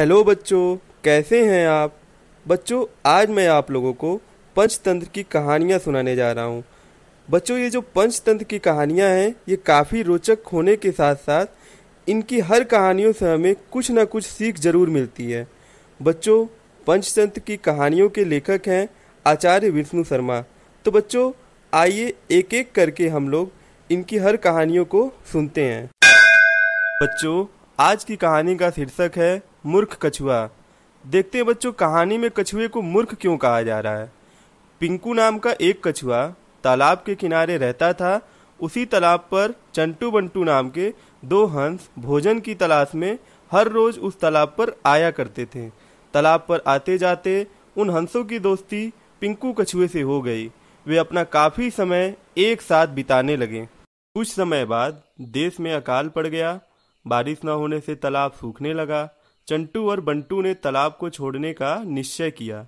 hello बच्चों कैसे हैं आप बच्चों आज मैं आप लोगों को पंचतंत्र की कहानियाँ सुनाने जा रहा हूँ बच्चों ये जो पंचतंत्र की कहानियाँ हैं ये काफ़ी रोचक होने के साथ साथ इनकी हर कहानियों से हमें कुछ ना कुछ सीख जरूर मिलती है बच्चों पंचतंत्र की कहानियों के लेखक हैं आचार्य विष्णु शर्मा तो बच्चों आइए एक एक करके हम लोग इनकी हर कहानियों को सुनते हैं बच्चों आज की कहानी का शीर्षक है मूर्ख कछुआ देखते हैं बच्चों कहानी में कछुए को मूर्ख क्यों कहा जा रहा है पिंकू नाम का एक कछुआ तालाब के किनारे रहता था उसी तालाब पर चंटू बंटू नाम के दो हंस भोजन की तलाश में हर रोज उस तालाब पर आया करते थे तालाब पर आते जाते उन हंसों की दोस्ती पिंकू कछुए से हो गई वे अपना काफ़ी समय एक साथ बिताने लगे कुछ समय बाद देश में अकाल पड़ गया बारिश न होने से तालाब सूखने लगा चंटू और बंटू ने तालाब को छोड़ने का निश्चय किया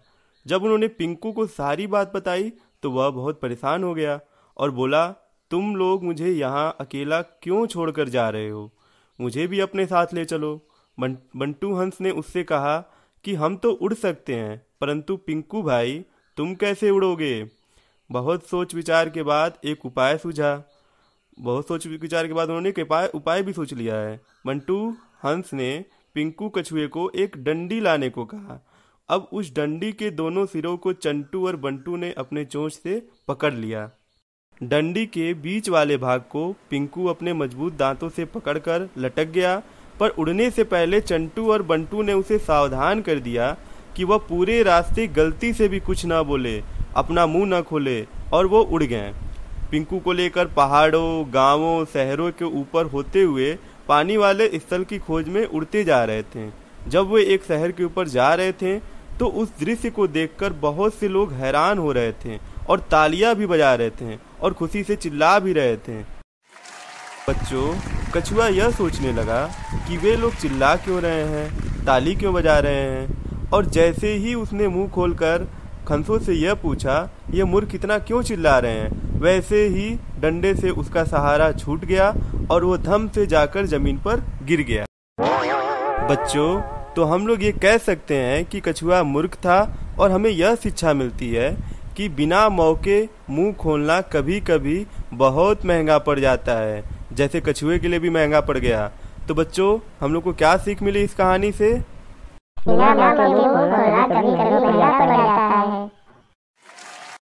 जब उन्होंने पिंकू को सारी बात बताई तो वह बहुत परेशान हो गया और बोला तुम लोग मुझे यहाँ अकेला क्यों छोड़कर जा रहे हो मुझे भी अपने साथ ले चलो बंटू हंस ने उससे कहा कि हम तो उड़ सकते हैं परंतु पिंकू भाई तुम कैसे उड़ोगे बहुत सोच विचार के बाद एक उपाय सूझा बहुत सोच विचार के बाद उन्होंने एक उपाय उपाय भी सोच लिया है बंटू हंस ने पिंकू कछुए को एक डंडी लाने को कहा अब उस डंडी के दोनों सिरों को चंटू और बंटू ने अपने चोंच से पकड़ लिया डंडी के बीच वाले भाग को पिंकू अपने मजबूत दांतों से पकड़कर लटक गया पर उड़ने से पहले चंटू और बंटू ने उसे सावधान कर दिया कि वह पूरे रास्ते गलती से भी कुछ ना बोले अपना मुंह ना खोले और वो उड़ गए पिंकू को लेकर पहाड़ों गांवों शहरों के ऊपर होते हुए पानी वाले स्थल की खोज में उड़ते जा रहे थे जब वे एक शहर के ऊपर जा रहे थे तो उस दृश्य को देखकर बहुत से लोग हैरान हो रहे थे और तालियां भी बजा रहे थे और खुशी से चिल्ला भी रहे थे बच्चों कछुआ यह सोचने लगा कि वे लोग चिल्ला क्यों रहे हैं ताली क्यों बजा रहे हैं और जैसे ही उसने मुंह खोलकर खंसों से यह पूछा यह मुर्ख कितना क्यों चिल्ला रहे हैं वैसे ही डंडे से उसका सहारा छूट गया और वो धम से जाकर जमीन पर गिर गया बच्चों तो हम लोग ये कह सकते हैं कि कछुआ मूर्ख था और हमें यह शिक्षा मिलती है कि बिना मौके मुंह खोलना कभी कभी बहुत महंगा पड़ जाता है जैसे कछुए के लिए भी महंगा पड़ गया तो बच्चों हम लोग को क्या सीख मिली इस कहानी से बिना मौके मुंह खोलना कभी कभी महंगा पड़ जाता है